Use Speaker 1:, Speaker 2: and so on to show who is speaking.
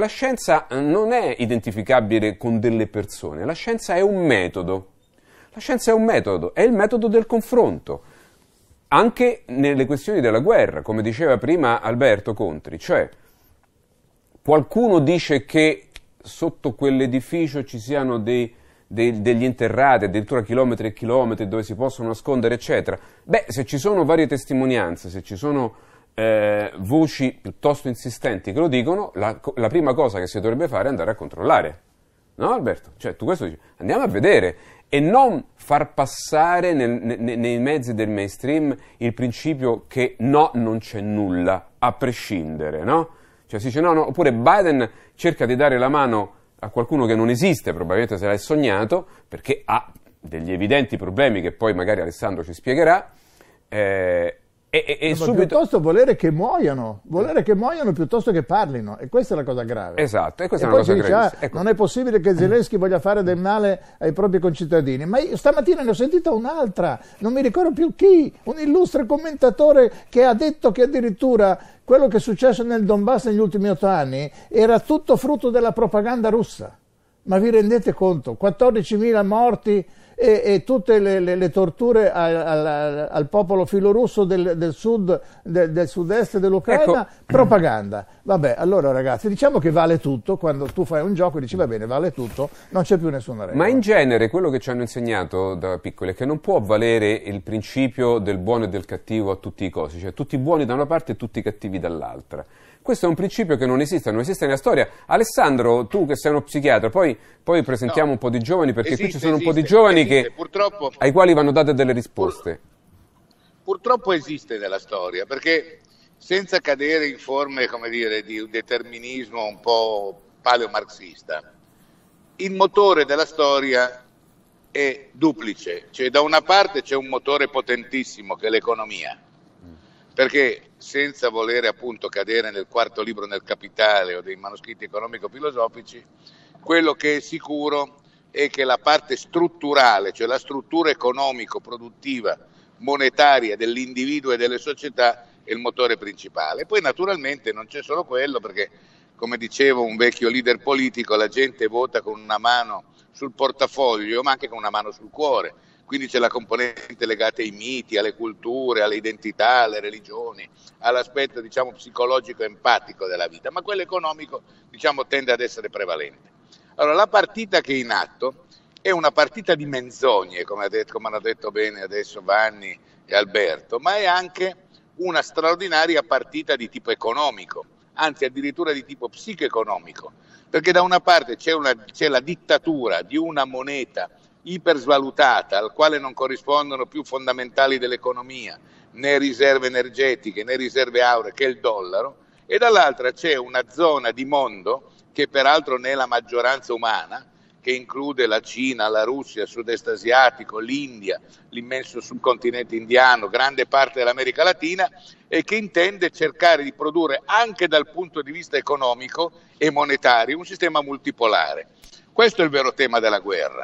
Speaker 1: La scienza non è identificabile con delle persone, la scienza è un metodo. La scienza è un metodo, è il metodo del confronto, anche nelle questioni della guerra, come diceva prima Alberto Contri, cioè qualcuno dice che sotto quell'edificio ci siano dei, dei, degli interrati, addirittura chilometri e chilometri dove si possono nascondere, eccetera. Beh, se ci sono varie testimonianze, se ci sono eh, voci piuttosto insistenti che lo dicono, la, la, prima cosa che si dovrebbe fare è andare a controllare. No Alberto? Cioè tu questo dici, andiamo a vedere e non far passare nel, ne, nei mezzi del mainstream il principio che no, non c'è nulla, a prescindere, no? Cioè si dice no, no, oppure Biden cerca di dare la mano a qualcuno che non esiste, probabilmente se l'hai sognato, perché ha degli evidenti problemi che poi magari Alessandro ci spiegherà, eh, e, e, e no, subito...
Speaker 2: piuttosto volere che muoiano, volere che muoiano piuttosto che parlino, e questa è la cosa grave.
Speaker 1: Esatto, e questa e è la cosa grave. Ah,
Speaker 2: ecco. Non è possibile che Zelensky voglia fare del male ai propri concittadini, ma io, stamattina ne ho sentita un'altra, non mi ricordo più chi, un illustre commentatore che ha detto che addirittura quello che è successo nel Donbass negli ultimi otto anni era tutto frutto della propaganda russa. Ma vi rendete conto? 14.000 morti e, e tutte le, le, le torture al, al, al, popolo filorusso del, del sud, de, del sud-est dell'Ucraina, ecco. propaganda. Vabbè, allora ragazzi, diciamo che vale tutto, quando tu fai un gioco e dici va bene, vale tutto, non c'è più nessuna regola.
Speaker 1: Ma in genere quello che ci hanno insegnato da piccoli è che non può valere il principio del buono e del cattivo a tutti i costi, cioè tutti buoni da una parte e tutti cattivi dall'altra. Questo è un principio che non esiste, non esiste nella storia. Alessandro, tu che sei uno psichiatra, poi, poi presentiamo no, un po' di giovani, perché esiste, qui ci sono esiste, un po' di giovani esiste, che, ai quali vanno date delle risposte.
Speaker 3: purtroppo esiste nella storia, perché senza cadere in forme dire, di un determinismo un po' paleomarxista, il motore della storia è duplice, cioè da una parte c'è un motore potentissimo che è l'economia, perché senza volere appunto cadere nel quarto libro nel capitale o dei manoscritti economico-filosofici, quello che è sicuro è è che la parte strutturale, cioè la struttura economico-produttiva monetaria dell'individuo e delle società è il motore principale. Poi naturalmente non c'è solo quello perché come diceva un vecchio leader politico, la gente vota con una mano sul portafoglio, ma anche con una mano sul cuore. Quindi c'è la componente legata ai miti, alle culture, alle identità, alle religioni, all'aspetto diciamo, psicologico empatico della vita, ma quello economico diciamo, tende ad essere prevalente. Allora, la partita che è in atto è una partita di menzogne, come, detto, come hanno detto bene adesso Vanni e Alberto, ma è anche una straordinaria partita di tipo economico, anzi addirittura di tipo psicoeconomico, perché da una parte c'è, una, c'è la dittatura di una moneta ipersvalutata, al quale non corrispondono più fondamentali dell'economia, né riserve energetiche né riserve auree, che è il dollaro, e dall'altra c'è una zona di mondo che peraltro ne è la maggioranza umana, che include la Cina, la Russia, il sud-est asiatico, l'India, l'immenso subcontinente indiano, grande parte dell'America Latina e che intende cercare di produrre anche dal punto di vista economico e monetario un sistema multipolare. Questo è il vero tema della guerra.